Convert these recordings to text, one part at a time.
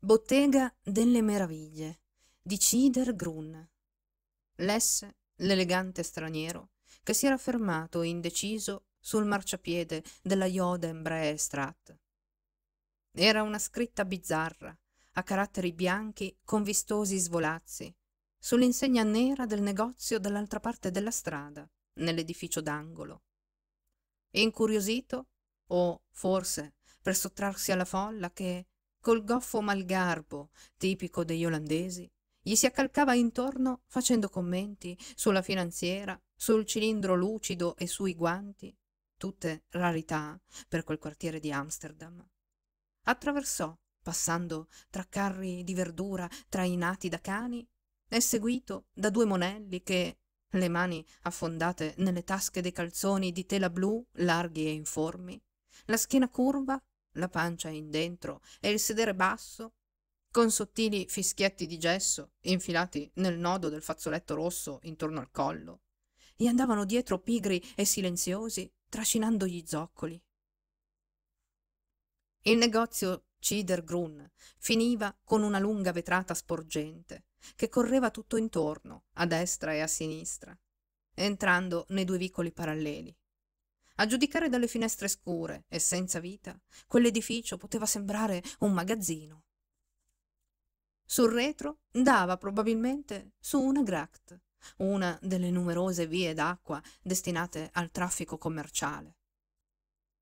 Bottega delle meraviglie di Cider Grun. Lesse, l'elegante straniero, che si era fermato indeciso sul marciapiede della Joden Bree Strat. Era una scritta bizzarra, a caratteri bianchi con vistosi svolazzi, sull'insegna nera del negozio dall'altra parte della strada, nell'edificio d'angolo. Incuriosito, o forse per sottrarsi alla folla che col goffo malgarbo tipico degli olandesi, gli si accalcava intorno facendo commenti sulla finanziera, sul cilindro lucido e sui guanti, tutte rarità per quel quartiere di Amsterdam. Attraversò, passando tra carri di verdura trainati da cani, e seguito da due monelli che, le mani affondate nelle tasche dei calzoni di tela blu larghi e informi, la schiena curva la pancia in dentro e il sedere basso, con sottili fischietti di gesso infilati nel nodo del fazzoletto rosso intorno al collo. Gli andavano dietro pigri e silenziosi, trascinando gli zoccoli. Il negozio Cidergrun finiva con una lunga vetrata sporgente che correva tutto intorno, a destra e a sinistra, entrando nei due vicoli paralleli. A giudicare dalle finestre scure e senza vita, quell'edificio poteva sembrare un magazzino. Sul retro dava probabilmente su una gracht, una delle numerose vie d'acqua destinate al traffico commerciale.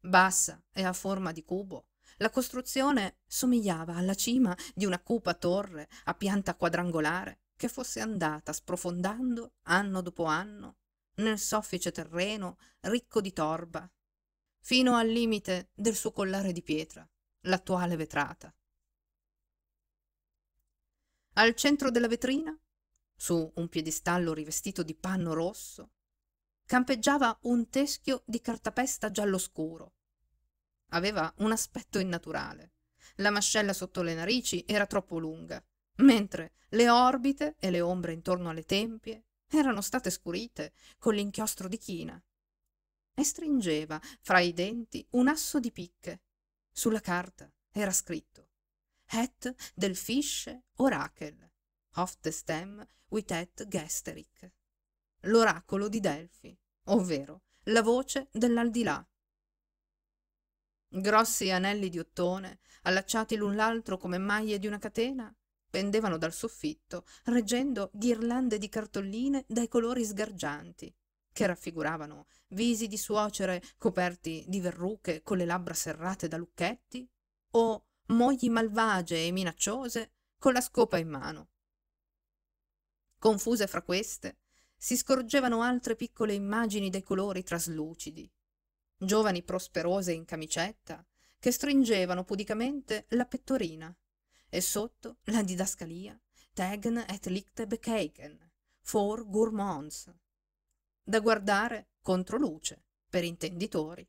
Bassa e a forma di cubo, la costruzione somigliava alla cima di una cupa torre a pianta quadrangolare che fosse andata sprofondando anno dopo anno nel soffice terreno ricco di torba, fino al limite del suo collare di pietra, l'attuale vetrata. Al centro della vetrina, su un piedistallo rivestito di panno rosso, campeggiava un teschio di cartapesta giallo scuro. Aveva un aspetto innaturale. La mascella sotto le narici era troppo lunga, mentre le orbite e le ombre intorno alle tempie erano state scurite con l'inchiostro di china e stringeva fra i denti un asso di picche sulla carta era scritto Het Delfische Orakel of the Stem with Het Gesteric l'oracolo di Delfi ovvero la voce dell'aldilà grossi anelli di ottone allacciati l'un l'altro come maglie di una catena pendevano dal soffitto, reggendo ghirlande di cartoline dai colori sgargianti, che raffiguravano visi di suocere coperti di verruche con le labbra serrate da lucchetti, o mogli malvagie e minacciose con la scopa in mano. Confuse fra queste, si scorgevano altre piccole immagini dai colori traslucidi, giovani prosperose in camicetta che stringevano pudicamente la pettorina e sotto la didascalia Tegen et lichte bekeken, for gourmands, da guardare contro luce per intenditori.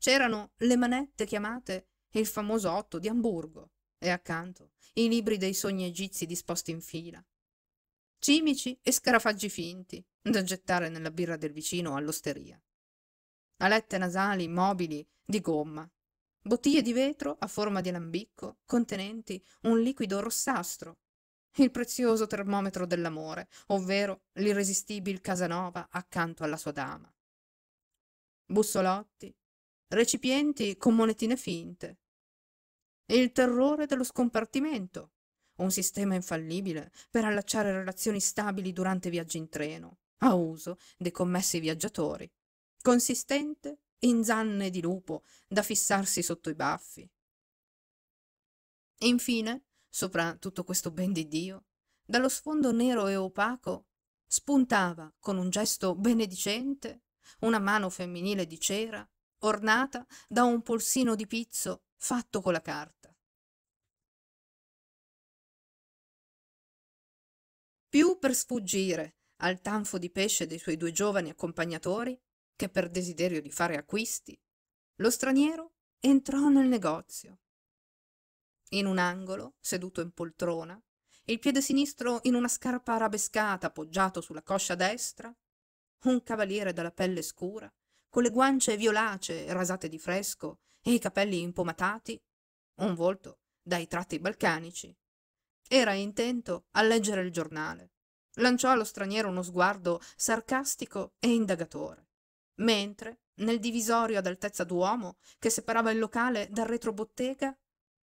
C'erano le manette chiamate il famoso otto di Amburgo e accanto i libri dei sogni egizi disposti in fila. Cimici e scarafaggi finti da gettare nella birra del vicino all'osteria. Alette nasali mobili di gomma bottiglie di vetro a forma di alambicco contenenti un liquido rossastro, il prezioso termometro dell'amore, ovvero l'irresistibile Casanova accanto alla sua dama. Bussolotti, recipienti con monetine finte. Il terrore dello scompartimento, un sistema infallibile per allacciare relazioni stabili durante viaggi in treno, a uso dei commessi viaggiatori, consistente inzanne di lupo da fissarsi sotto i baffi. E infine, sopra tutto questo ben di Dio, dallo sfondo nero e opaco spuntava con un gesto benedicente una mano femminile di cera ornata da un polsino di pizzo fatto con la carta. Più per sfuggire al tanfo di pesce dei suoi due giovani accompagnatori che per desiderio di fare acquisti, lo straniero entrò nel negozio. In un angolo, seduto in poltrona, il piede sinistro in una scarpa arabescata appoggiato sulla coscia destra, un cavaliere dalla pelle scura, con le guance violacee rasate di fresco e i capelli impomatati, un volto dai tratti balcanici. Era intento a leggere il giornale. Lanciò allo straniero uno sguardo sarcastico e indagatore mentre nel divisorio ad altezza d'uomo che separava il locale dal retrobottega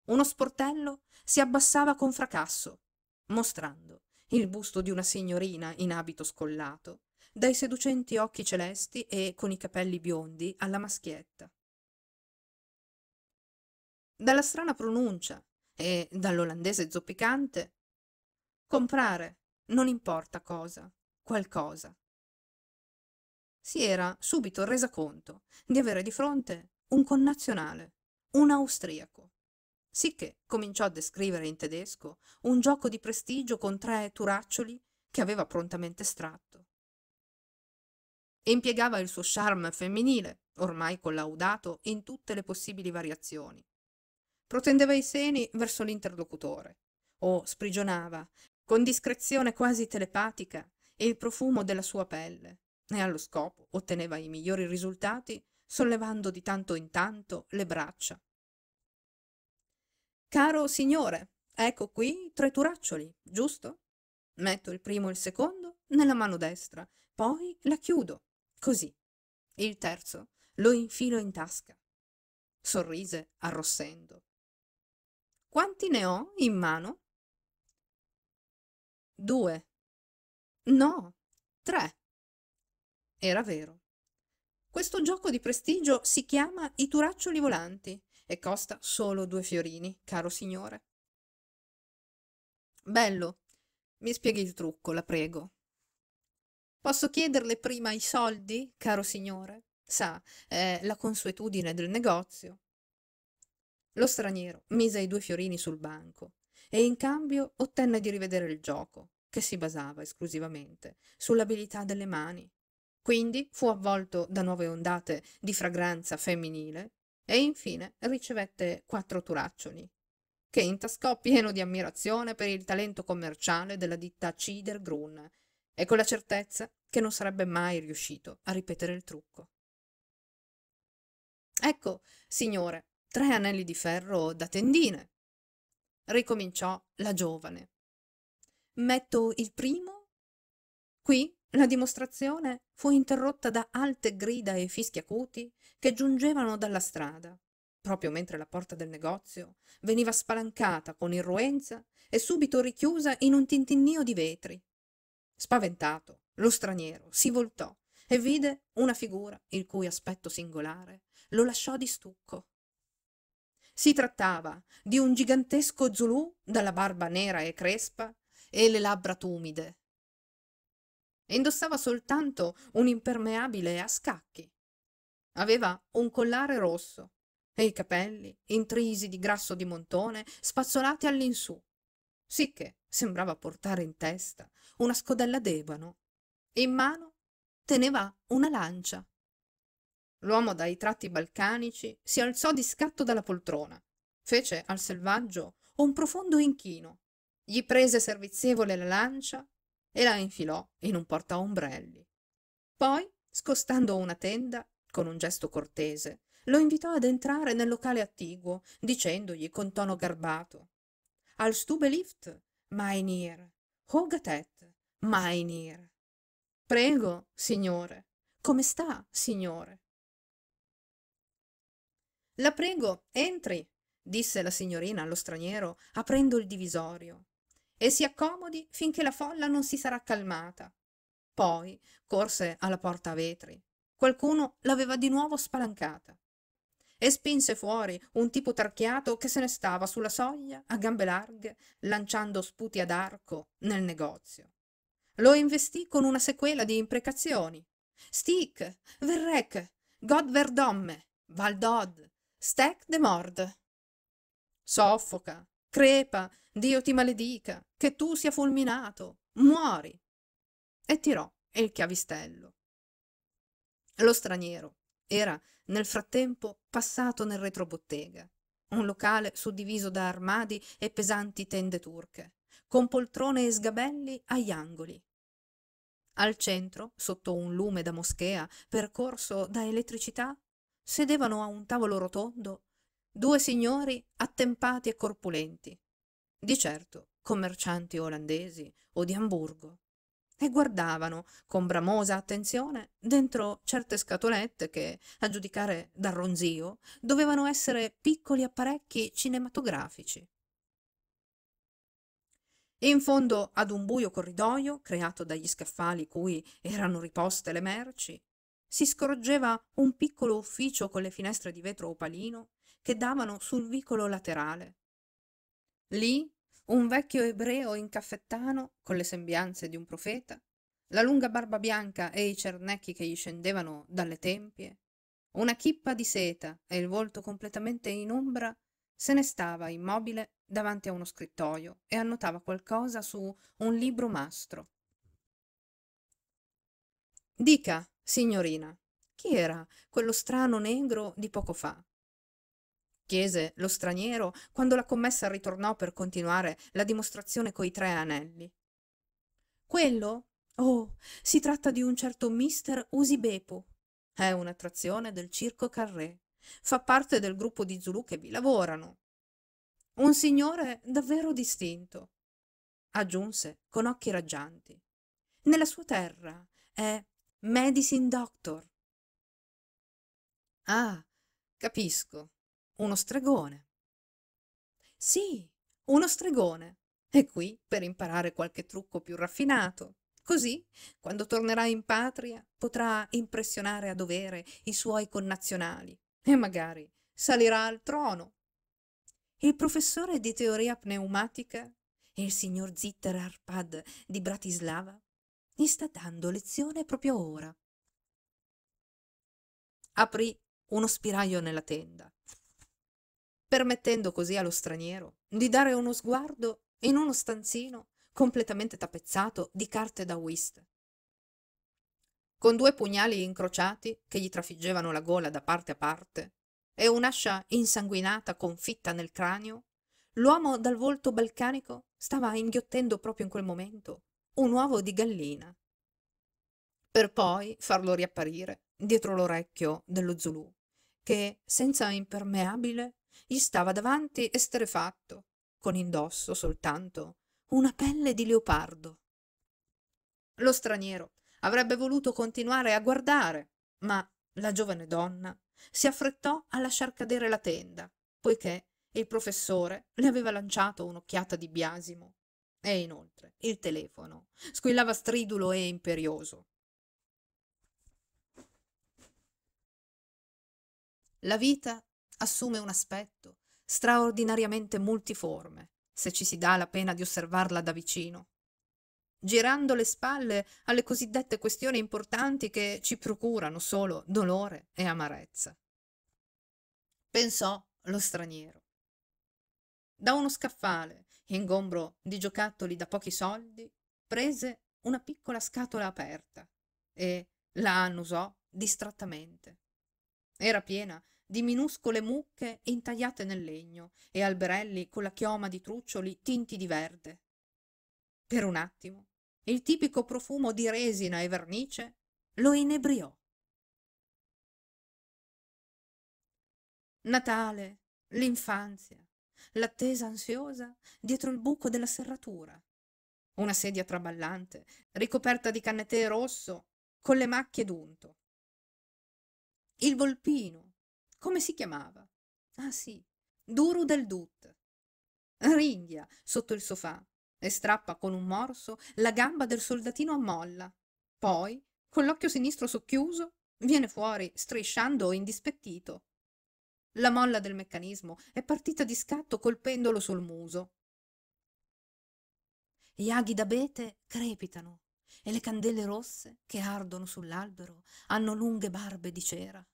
uno sportello si abbassava con fracasso mostrando il busto di una signorina in abito scollato dai seducenti occhi celesti e con i capelli biondi alla maschietta dalla strana pronuncia e dall'olandese zoppicante comprare non importa cosa qualcosa si era subito resa conto di avere di fronte un connazionale, un austriaco. Sicché cominciò a descrivere in tedesco un gioco di prestigio con tre turaccioli che aveva prontamente estratto. Impiegava il suo charme femminile, ormai collaudato in tutte le possibili variazioni. Protendeva i seni verso l'interlocutore o sprigionava, con discrezione quasi telepatica, il profumo della sua pelle e allo scopo otteneva i migliori risultati sollevando di tanto in tanto le braccia. Caro signore, ecco qui tre turaccioli, giusto? Metto il primo e il secondo nella mano destra, poi la chiudo, così. Il terzo lo infilo in tasca. Sorrise arrossendo. Quanti ne ho in mano? Due. No, tre. Era vero. Questo gioco di prestigio si chiama I turaccioli volanti e costa solo due fiorini, caro signore. Bello, mi spieghi il trucco, la prego. Posso chiederle prima i soldi, caro signore? Sa, è la consuetudine del negozio. Lo straniero mise i due fiorini sul banco e in cambio ottenne di rivedere il gioco, che si basava esclusivamente sull'abilità delle mani quindi fu avvolto da nuove ondate di fragranza femminile e infine ricevette quattro turaccioli, che intascò pieno di ammirazione per il talento commerciale della ditta Cidergrun e con la certezza che non sarebbe mai riuscito a ripetere il trucco. Ecco, signore, tre anelli di ferro da tendine. Ricominciò la giovane. Metto il primo? Qui la dimostrazione fu interrotta da alte grida e fischi acuti che giungevano dalla strada, proprio mentre la porta del negozio veniva spalancata con irruenza e subito richiusa in un tintinnio di vetri. Spaventato, lo straniero si voltò e vide una figura il cui aspetto singolare lo lasciò di stucco. Si trattava di un gigantesco zulù dalla barba nera e crespa e le labbra tumide, e indossava soltanto un impermeabile a scacchi. Aveva un collare rosso e i capelli, intrisi di grasso di montone, spazzolati all'insù, sicché sembrava portare in testa una scodella d'ebano e in mano teneva una lancia. L'uomo dai tratti balcanici si alzò di scatto dalla poltrona, fece al selvaggio un profondo inchino, gli prese servizievole la lancia e la infilò in un portaombrelli. Poi, scostando una tenda, con un gesto cortese, lo invitò ad entrare nel locale attiguo, dicendogli con tono garbato Al stube lift, Meinir, Hogatet, Meinir. Prego, signore. Come sta, signore? La prego, entri, disse la signorina allo straniero, aprendo il divisorio e si accomodi finché la folla non si sarà calmata. Poi corse alla porta a vetri. Qualcuno l'aveva di nuovo spalancata e spinse fuori un tipo tarchiato che se ne stava sulla soglia a gambe larghe, lanciando sputi ad arco nel negozio. Lo investì con una sequela di imprecazioni. Stick, Verrec, God Verdomme, Valdod, Stec de Mord. Soffoca, crepa, Dio ti maledica, che tu sia fulminato, muori. E tirò il chiavistello. Lo straniero era nel frattempo passato nel retrobottega, un locale suddiviso da armadi e pesanti tende turche, con poltrone e sgabelli agli angoli. Al centro, sotto un lume da moschea percorso da elettricità, sedevano a un tavolo rotondo due signori attempati e corpulenti, di certo commercianti olandesi o di Amburgo, e guardavano con bramosa attenzione dentro certe scatolette che, a giudicare dal ronzio, dovevano essere piccoli apparecchi cinematografici. In fondo ad un buio corridoio, creato dagli scaffali cui erano riposte le merci, si scorgeva un piccolo ufficio con le finestre di vetro opalino che davano sul vicolo laterale. Lì un vecchio ebreo in caffettano, con le sembianze di un profeta, la lunga barba bianca e i cernecchi che gli scendevano dalle tempie, una chippa di seta e il volto completamente in ombra, se ne stava immobile davanti a uno scrittoio e annotava qualcosa su un libro mastro. Dica, signorina, chi era quello strano negro di poco fa? chiese lo straniero quando la commessa ritornò per continuare la dimostrazione coi tre anelli. Quello? Oh, si tratta di un certo mister Usibepo. È un'attrazione del circo Carré. Fa parte del gruppo di Zulu che vi lavorano. Un signore davvero distinto. Aggiunse con occhi raggianti. Nella sua terra è Medicine Doctor. Ah, capisco uno stregone. Sì, uno stregone. È qui per imparare qualche trucco più raffinato. Così, quando tornerà in patria, potrà impressionare a dovere i suoi connazionali e magari salirà al trono. Il professore di teoria pneumatica e il signor Zitter Arpad di Bratislava gli sta dando lezione proprio ora. Aprì uno spiraglio nella tenda permettendo così allo straniero di dare uno sguardo in uno stanzino completamente tappezzato di carte da whist. Con due pugnali incrociati che gli trafiggevano la gola da parte a parte e un'ascia insanguinata confitta nel cranio, l'uomo dal volto balcanico stava inghiottendo proprio in quel momento un uovo di gallina, per poi farlo riapparire dietro l'orecchio dello Zulù, che, senza impermeabile, gli stava davanti estrefatto, con indosso soltanto una pelle di leopardo. Lo straniero avrebbe voluto continuare a guardare, ma la giovane donna si affrettò a lasciar cadere la tenda, poiché il professore le aveva lanciato un'occhiata di biasimo. E inoltre il telefono squillava stridulo e imperioso. La vita assume un aspetto straordinariamente multiforme, se ci si dà la pena di osservarla da vicino. Girando le spalle alle cosiddette questioni importanti che ci procurano solo dolore e amarezza. Pensò lo straniero. Da uno scaffale, ingombro di giocattoli da pochi soldi, prese una piccola scatola aperta e la annusò distrattamente. Era piena di minuscole mucche intagliate nel legno e alberelli con la chioma di truccioli tinti di verde. Per un attimo il tipico profumo di resina e vernice lo inebriò. Natale, l'infanzia, l'attesa ansiosa dietro il buco della serratura, una sedia traballante, ricoperta di cannetè rosso, con le macchie d'unto. Il volpino, come si chiamava? Ah sì, Duru del Dut. Ringhia sotto il sofà e strappa con un morso la gamba del soldatino a molla. Poi, con l'occhio sinistro socchiuso, viene fuori strisciando indispettito. La molla del meccanismo è partita di scatto colpendolo sul muso. Gli aghi d'abete crepitano e le candele rosse che ardono sull'albero hanno lunghe barbe di cera.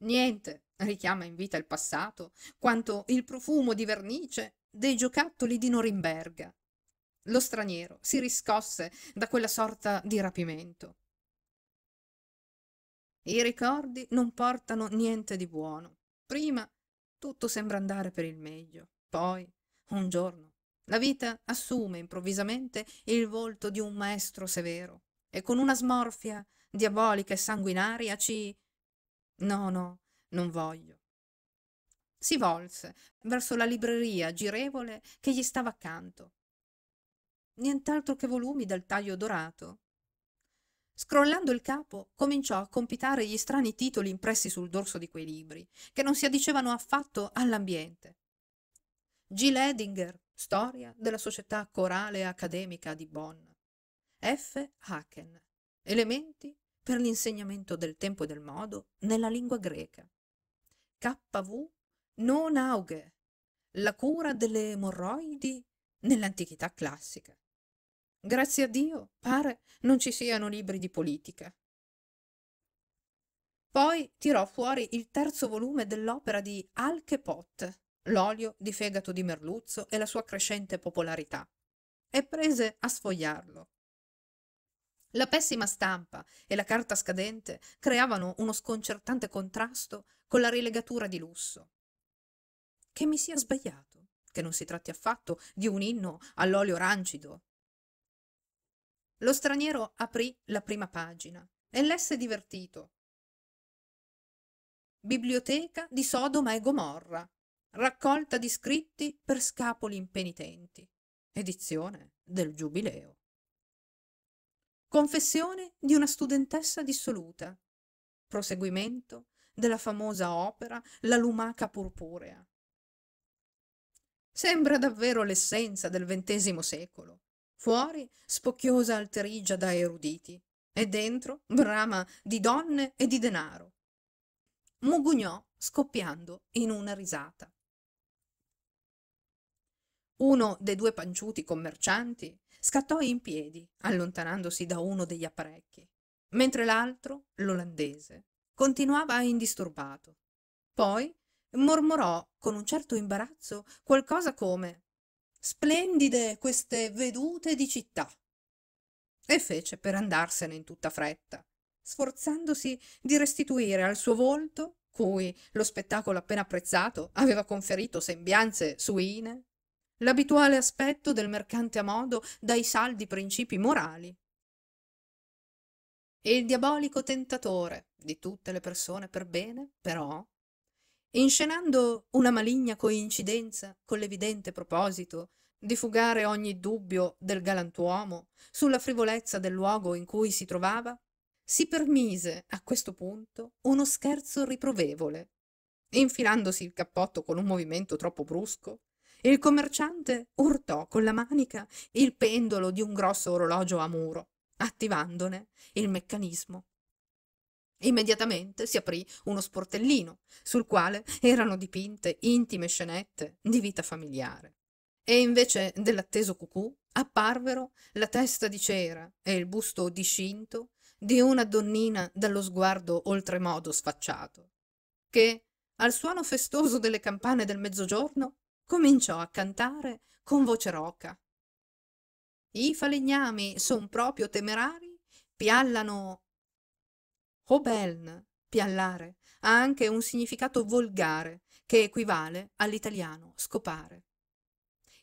Niente richiama in vita il passato quanto il profumo di vernice dei giocattoli di Norimberga. Lo straniero si riscosse da quella sorta di rapimento. I ricordi non portano niente di buono. Prima tutto sembra andare per il meglio, poi un giorno la vita assume improvvisamente il volto di un maestro severo e con una smorfia diabolica e sanguinaria ci No, no, non voglio. Si volse verso la libreria girevole che gli stava accanto. Nient'altro che volumi dal taglio dorato. Scrollando il capo, cominciò a compitare gli strani titoli impressi sul dorso di quei libri, che non si addicevano affatto all'ambiente. G. Ledinger, Storia della società corale accademica di Bonn. F. Haken, Elementi per l'insegnamento del tempo e del modo nella lingua greca. KV non auge, la cura delle emorroidi nell'antichità classica. Grazie a Dio, pare non ci siano libri di politica. Poi tirò fuori il terzo volume dell'opera di Alchepot, l'olio di fegato di merluzzo e la sua crescente popolarità, e prese a sfogliarlo. La pessima stampa e la carta scadente creavano uno sconcertante contrasto con la rilegatura di lusso. Che mi sia sbagliato, che non si tratti affatto di un inno all'olio rancido. Lo straniero aprì la prima pagina e lesse divertito. Biblioteca di Sodoma e Gomorra, raccolta di scritti per scapoli impenitenti, edizione del Giubileo. Confessione di una studentessa dissoluta. Proseguimento della famosa opera La lumaca purpurea. Sembra davvero l'essenza del XX secolo. Fuori spocchiosa alterigia da eruditi e dentro brama di donne e di denaro. Mugugnò scoppiando in una risata. Uno dei due panciuti commercianti scattò in piedi, allontanandosi da uno degli apparecchi, mentre l'altro, l'olandese, continuava indisturbato. Poi mormorò con un certo imbarazzo qualcosa come Splendide queste vedute di città. E fece per andarsene in tutta fretta, sforzandosi di restituire al suo volto, cui lo spettacolo appena apprezzato aveva conferito sembianze suine, l'abituale aspetto del mercante a modo dai saldi principi morali. E il diabolico tentatore di tutte le persone per bene, però, inscenando una maligna coincidenza con l'evidente proposito di fugare ogni dubbio del galantuomo sulla frivolezza del luogo in cui si trovava, si permise a questo punto uno scherzo riprovevole. Infilandosi il cappotto con un movimento troppo brusco, il commerciante urtò con la manica il pendolo di un grosso orologio a muro, attivandone il meccanismo. Immediatamente si aprì uno sportellino sul quale erano dipinte intime scenette di vita familiare. E invece dell'atteso cucù apparvero la testa di cera e il busto discinto di una donnina dallo sguardo oltremodo sfacciato, che al suono festoso delle campane del mezzogiorno cominciò a cantare con voce roca. I falegnami son proprio temerari, piallano. Hobeln, piallare, ha anche un significato volgare che equivale all'italiano scopare.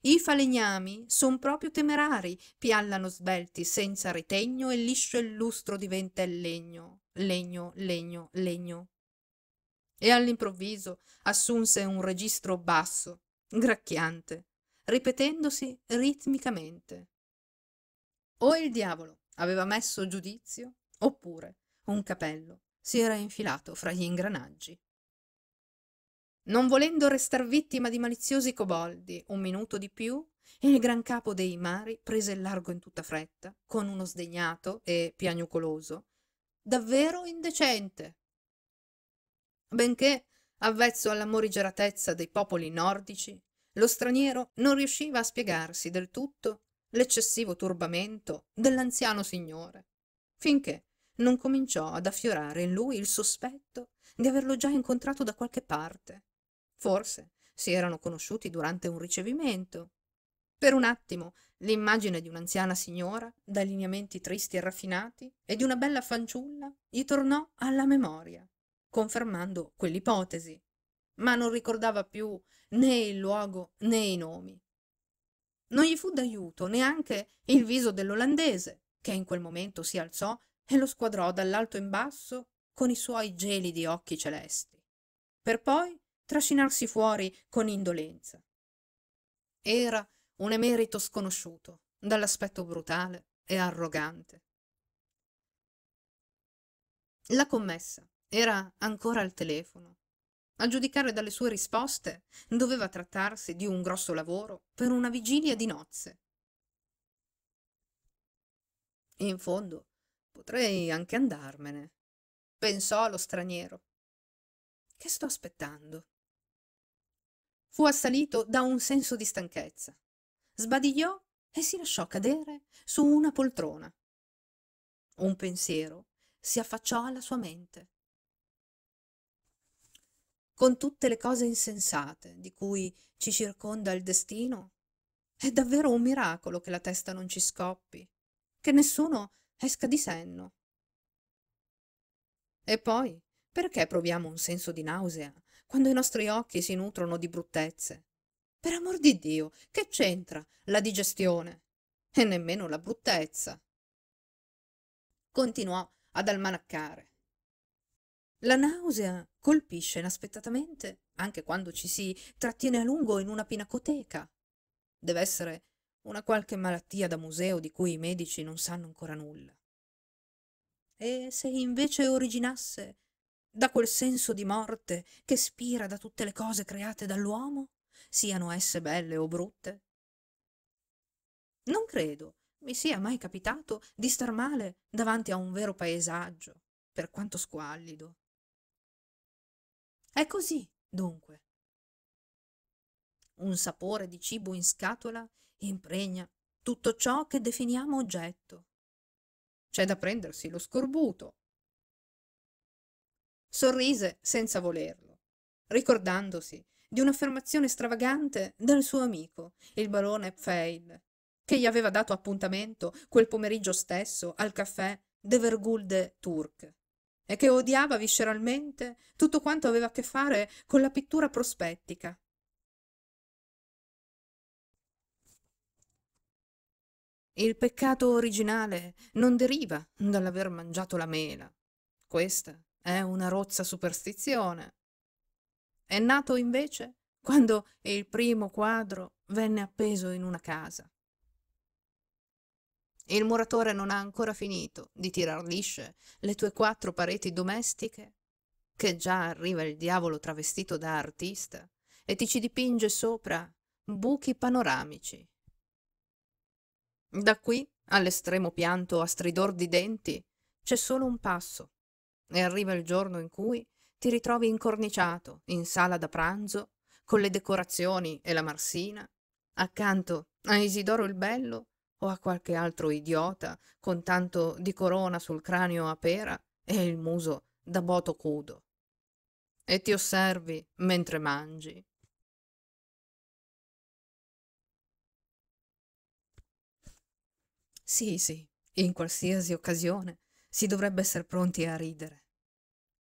I falegnami son proprio temerari, piallano svelti senza ritegno e liscio il lustro diventa il legno, legno, legno, legno. E all'improvviso assunse un registro basso, gracchiante, ripetendosi ritmicamente. O il diavolo aveva messo giudizio, oppure un capello si era infilato fra gli ingranaggi. Non volendo restar vittima di maliziosi coboldi un minuto di più, il gran capo dei mari prese il largo in tutta fretta, con uno sdegnato e piagnucoloso, davvero indecente. Benché avvezzo alla morigeratezza dei popoli nordici, lo straniero non riusciva a spiegarsi del tutto l'eccessivo turbamento dell'anziano signore, finché non cominciò ad affiorare in lui il sospetto di averlo già incontrato da qualche parte. Forse si erano conosciuti durante un ricevimento. Per un attimo l'immagine di un'anziana signora, da lineamenti tristi e raffinati, e di una bella fanciulla gli tornò alla memoria, confermando quell'ipotesi ma non ricordava più né il luogo né i nomi. Non gli fu d'aiuto neanche il viso dell'olandese, che in quel momento si alzò e lo squadrò dall'alto in basso con i suoi gelidi occhi celesti, per poi trascinarsi fuori con indolenza. Era un emerito sconosciuto, dall'aspetto brutale e arrogante. La commessa era ancora al telefono a giudicare dalle sue risposte, doveva trattarsi di un grosso lavoro per una vigilia di nozze. In fondo, potrei anche andarmene, pensò lo straniero. Che sto aspettando? Fu assalito da un senso di stanchezza. Sbadigliò e si lasciò cadere su una poltrona. Un pensiero si affacciò alla sua mente con tutte le cose insensate di cui ci circonda il destino? È davvero un miracolo che la testa non ci scoppi, che nessuno esca di senno. E poi, perché proviamo un senso di nausea quando i nostri occhi si nutrono di bruttezze? Per amor di Dio, che c'entra la digestione? E nemmeno la bruttezza. Continuò ad almanaccare. La nausea colpisce inaspettatamente anche quando ci si trattiene a lungo in una pinacoteca. Deve essere una qualche malattia da museo di cui i medici non sanno ancora nulla. E se invece originasse da quel senso di morte che spira da tutte le cose create dall'uomo, siano esse belle o brutte? Non credo mi sia mai capitato di star male davanti a un vero paesaggio, per quanto squallido. È così, dunque. Un sapore di cibo in scatola impregna tutto ciò che definiamo oggetto. C'è da prendersi lo scorbuto. Sorrise senza volerlo, ricordandosi di un'affermazione stravagante del suo amico, il barone Pfeil, che gli aveva dato appuntamento quel pomeriggio stesso al caffè De Vergulde Turk e che odiava visceralmente tutto quanto aveva a che fare con la pittura prospettica. Il peccato originale non deriva dall'aver mangiato la mela. Questa è una rozza superstizione. È nato invece quando il primo quadro venne appeso in una casa. Il muratore non ha ancora finito di tirar lisce le tue quattro pareti domestiche, che già arriva il diavolo travestito da artista e ti ci dipinge sopra buchi panoramici. Da qui all'estremo pianto a stridor di denti c'è solo un passo e arriva il giorno in cui ti ritrovi incorniciato in sala da pranzo con le decorazioni e la marsina, accanto a Isidoro il Bello o a qualche altro idiota con tanto di corona sul cranio a pera e il muso da boto cudo. E ti osservi mentre mangi. Sì, sì, in qualsiasi occasione si dovrebbe essere pronti a ridere.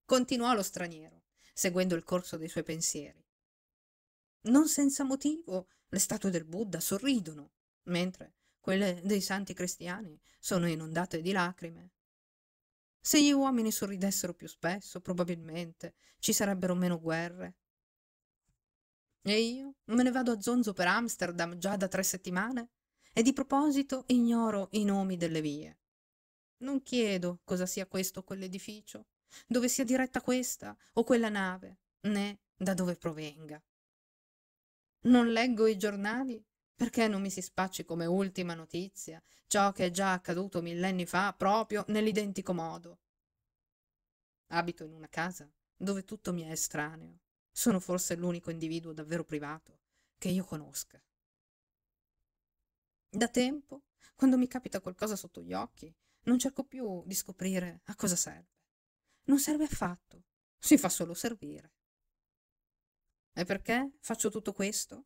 Continuò lo straniero, seguendo il corso dei suoi pensieri. Non senza motivo le statue del Buddha sorridono, mentre quelle dei santi cristiani, sono mm. inondate di lacrime. Se gli uomini sorridessero più spesso, probabilmente ci sarebbero meno guerre. E io me ne vado a zonzo per Amsterdam già da tre settimane e di proposito ignoro i nomi delle vie. Non chiedo cosa sia questo o quell'edificio, dove sia diretta questa o quella nave, né da dove provenga. Non leggo i giornali perché non mi si spacci come ultima notizia ciò che è già accaduto millenni fa proprio nell'identico modo? Abito in una casa dove tutto mi è estraneo. Sono forse l'unico individuo davvero privato che io conosca. Da tempo, quando mi capita qualcosa sotto gli occhi, non cerco più di scoprire a cosa serve. Non serve affatto, si fa solo servire. E perché faccio tutto questo?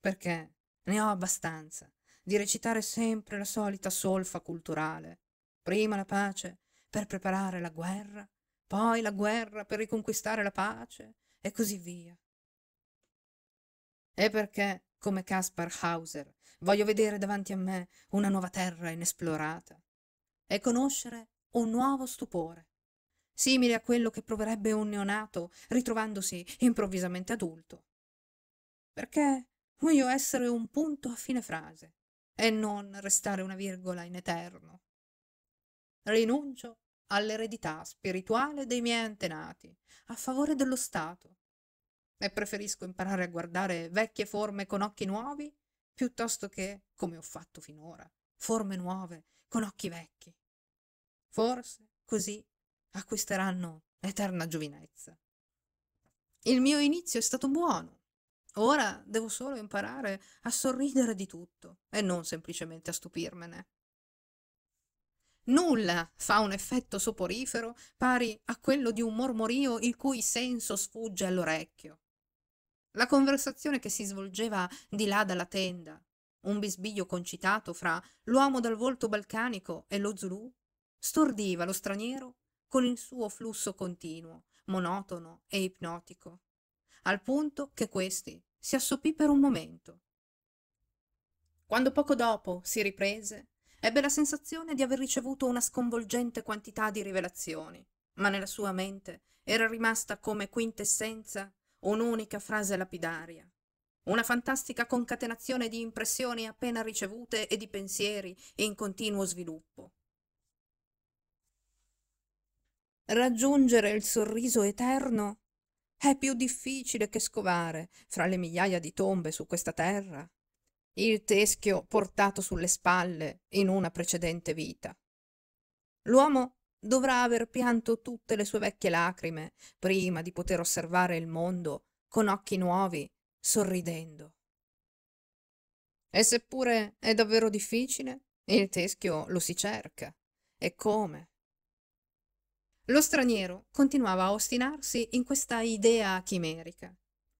Perché ne ho abbastanza di recitare sempre la solita solfa culturale. Prima la pace per preparare la guerra, poi la guerra per riconquistare la pace e così via. E perché, come Caspar Hauser, voglio vedere davanti a me una nuova terra inesplorata e conoscere un nuovo stupore, simile a quello che proverebbe un neonato ritrovandosi improvvisamente adulto. Perché Voglio essere un punto a fine frase e non restare una virgola in eterno. Rinuncio all'eredità spirituale dei miei antenati a favore dello Stato e preferisco imparare a guardare vecchie forme con occhi nuovi piuttosto che, come ho fatto finora, forme nuove con occhi vecchi. Forse così acquisteranno eterna giovinezza. Il mio inizio è stato buono Ora devo solo imparare a sorridere di tutto e non semplicemente a stupirmene. Nulla fa un effetto soporifero pari a quello di un mormorio il cui senso sfugge all'orecchio. La conversazione che si svolgeva di là dalla tenda, un bisbiglio concitato fra l'uomo dal volto balcanico e lo zulù, stordiva lo straniero con il suo flusso continuo, monotono e ipnotico, al punto che questi, si assopì per un momento. Quando poco dopo si riprese, ebbe la sensazione di aver ricevuto una sconvolgente quantità di rivelazioni, ma nella sua mente era rimasta come quintessenza un'unica frase lapidaria, una fantastica concatenazione di impressioni appena ricevute e di pensieri in continuo sviluppo. Raggiungere il sorriso eterno è più difficile che scovare fra le migliaia di tombe su questa terra il teschio portato sulle spalle in una precedente vita. L'uomo dovrà aver pianto tutte le sue vecchie lacrime prima di poter osservare il mondo con occhi nuovi, sorridendo. E seppure è davvero difficile, il teschio lo si cerca. E come? Lo straniero continuava a ostinarsi in questa idea chimerica,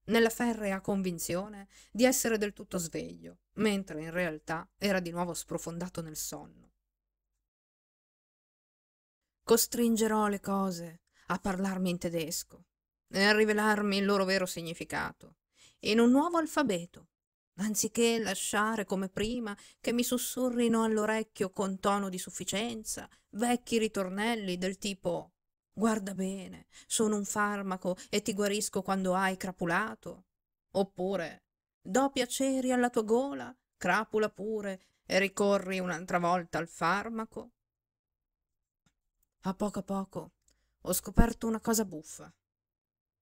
nella ferrea convinzione di essere del tutto sveglio, mentre in realtà era di nuovo sprofondato nel sonno. Costringerò le cose a parlarmi in tedesco e a rivelarmi il loro vero significato, in un nuovo alfabeto, anziché lasciare come prima che mi sussurrino all'orecchio con tono di sufficienza vecchi ritornelli del tipo guarda bene, sono un farmaco e ti guarisco quando hai crapulato. Oppure, do piaceri alla tua gola, crapula pure e ricorri un'altra volta al farmaco. A poco a poco ho scoperto una cosa buffa.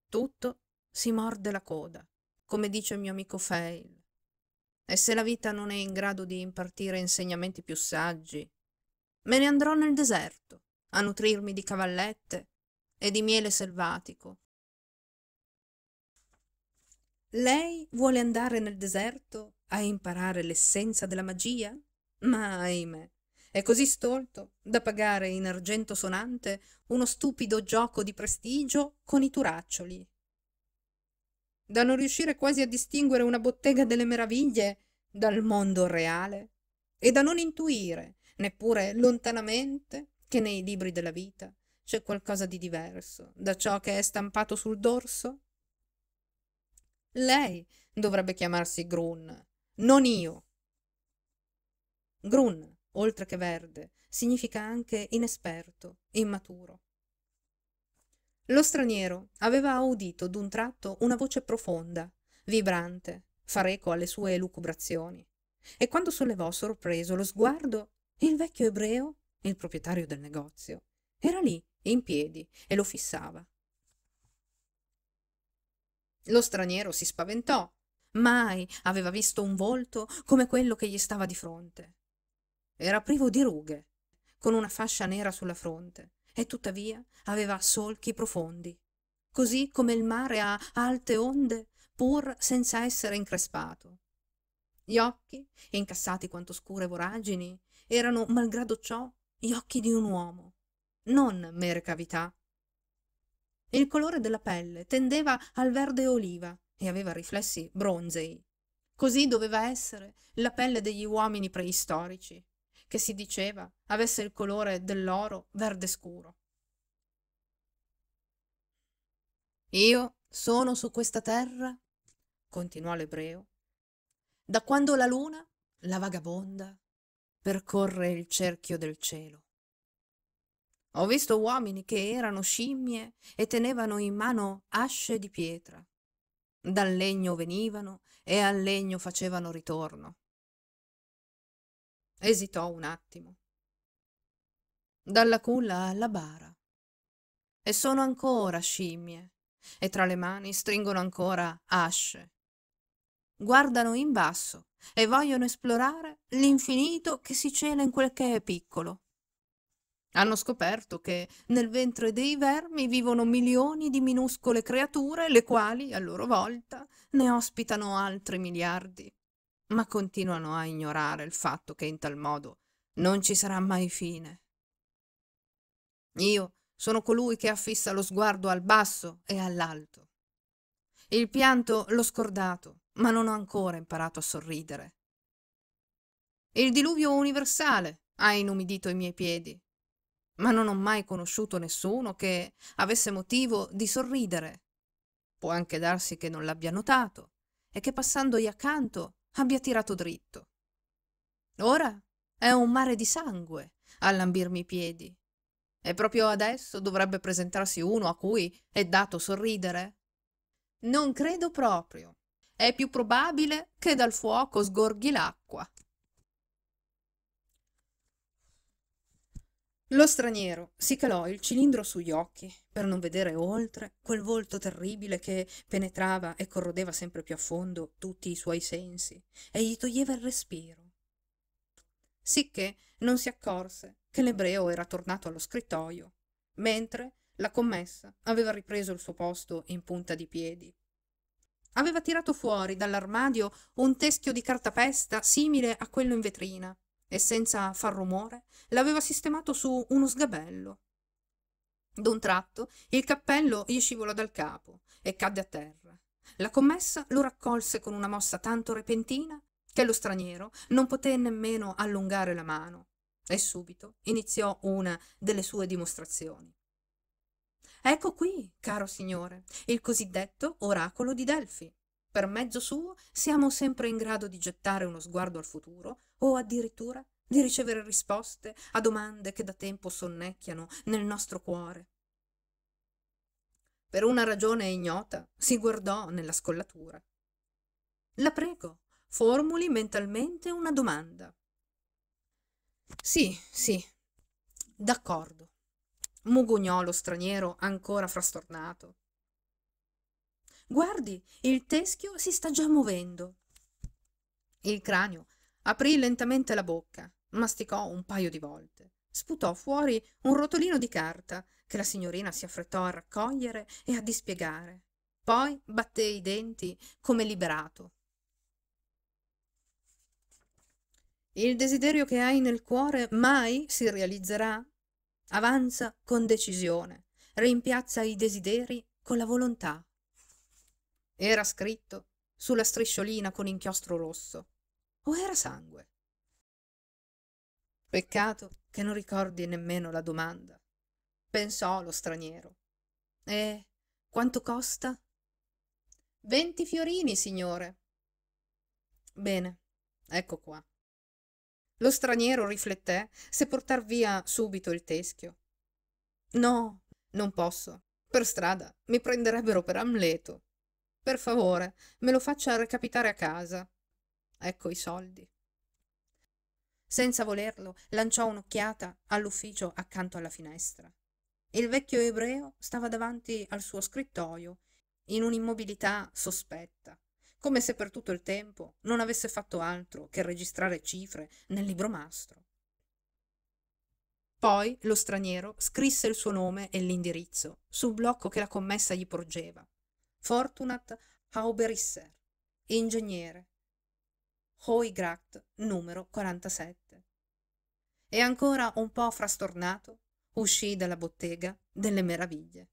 Tutto si morde la coda, come dice il mio amico Fail. E se la vita non è in grado di impartire insegnamenti più saggi, me ne andrò nel deserto a nutrirmi di cavallette e di miele selvatico. Lei vuole andare nel deserto a imparare l'essenza della magia? Ma ahimè, è così stolto da pagare in argento sonante uno stupido gioco di prestigio con i turaccioli. Da non riuscire quasi a distinguere una bottega delle meraviglie dal mondo reale e da non intuire, neppure lontanamente, che nei libri della vita c'è qualcosa di diverso da ciò che è stampato sul dorso? Lei dovrebbe chiamarsi Grun, non io. Grun, oltre che verde, significa anche inesperto, immaturo. Lo straniero aveva udito d'un tratto una voce profonda, vibrante, far eco alle sue elucubrazioni. E quando sollevò sorpreso lo sguardo, il vecchio ebreo il proprietario del negozio, era lì, in piedi, e lo fissava. Lo straniero si spaventò. Mai aveva visto un volto come quello che gli stava di fronte. Era privo di rughe, con una fascia nera sulla fronte, e tuttavia aveva solchi profondi, così come il mare ha alte onde pur senza essere increspato. Gli occhi, incassati quanto scure voragini, erano malgrado ciò gli occhi di un uomo, non mere cavità. Il colore della pelle tendeva al verde oliva e aveva riflessi bronzei. Così doveva essere la pelle degli uomini preistorici, che si diceva avesse il colore dell'oro verde scuro. Io sono su questa terra, continuò l'ebreo, da quando la luna, la vagabonda, percorre il cerchio del cielo. Ho visto uomini che erano scimmie e tenevano in mano asce di pietra. Dal legno venivano e al legno facevano ritorno. Esitò un attimo. Dalla culla alla bara. E sono ancora scimmie, e tra le mani stringono ancora asce guardano in basso e vogliono esplorare l'infinito che si cela in quel che è piccolo. Hanno scoperto che nel ventre dei vermi vivono milioni di minuscole creature, le quali, a loro volta, ne ospitano altri miliardi. Ma continuano a ignorare il fatto che in tal modo non ci sarà mai fine. Io sono colui che affissa lo sguardo al basso e all'alto. Il pianto l'ho scordato, ma non ho ancora imparato a sorridere. Il diluvio universale ha inumidito i miei piedi, ma non ho mai conosciuto nessuno che avesse motivo di sorridere. Può anche darsi che non l'abbia notato e che passandogli accanto abbia tirato dritto. Ora è un mare di sangue a lambirmi i piedi. E proprio adesso dovrebbe presentarsi uno a cui è dato sorridere? Non credo proprio. È più probabile che dal fuoco sgorghi l'acqua. Lo straniero si calò il cilindro sugli occhi per non vedere oltre quel volto terribile che penetrava e corrodeva sempre più a fondo tutti i suoi sensi e gli toglieva il respiro. Sicché non si accorse che l'ebreo era tornato allo scrittoio, mentre la commessa aveva ripreso il suo posto in punta di piedi Aveva tirato fuori dall'armadio un teschio di cartapesta simile a quello in vetrina e senza far rumore l'aveva sistemato su uno sgabello. D'un tratto il cappello gli scivolò dal capo e cadde a terra. La commessa lo raccolse con una mossa tanto repentina che lo straniero non poté nemmeno allungare la mano e subito iniziò una delle sue dimostrazioni ecco qui caro signore il cosiddetto oracolo di delfi per mezzo suo siamo sempre in grado di gettare uno sguardo al futuro o addirittura di ricevere risposte a domande che da tempo sonnecchiano nel nostro cuore per una ragione ignota si guardò nella scollatura la prego formuli mentalmente una domanda sì sì d'accordo mugugnò lo straniero ancora frastornato. Guardi, il teschio si sta già muovendo. Il cranio aprì lentamente la bocca, masticò un paio di volte, sputò fuori un rotolino di carta che la signorina si affrettò a raccogliere e a dispiegare. Poi batté i denti come liberato. Il desiderio che hai nel cuore mai si realizzerà? Avanza con decisione, rimpiazza i desideri con la volontà. Era scritto sulla strisciolina con inchiostro rosso. O era sangue? Peccato che non ricordi nemmeno la domanda, pensò lo straniero. E quanto costa? Venti fiorini, signore. Bene, ecco qua. Lo straniero rifletté se portar via subito il teschio. No, non posso. Per strada mi prenderebbero per Amleto. Per favore, me lo faccia recapitare a casa. Ecco i soldi. Senza volerlo, lanciò un'occhiata all'ufficio accanto alla finestra. Il vecchio ebreo stava davanti al suo scrittoio, in un'immobilità sospetta come se per tutto il tempo non avesse fatto altro che registrare cifre nel libro mastro. Poi lo straniero scrisse il suo nome e l'indirizzo sul blocco che la commessa gli porgeva. Fortunat Hauberisser, ingegnere. Hoigracht numero 47. E ancora un po' frastornato, uscì dalla bottega delle meraviglie.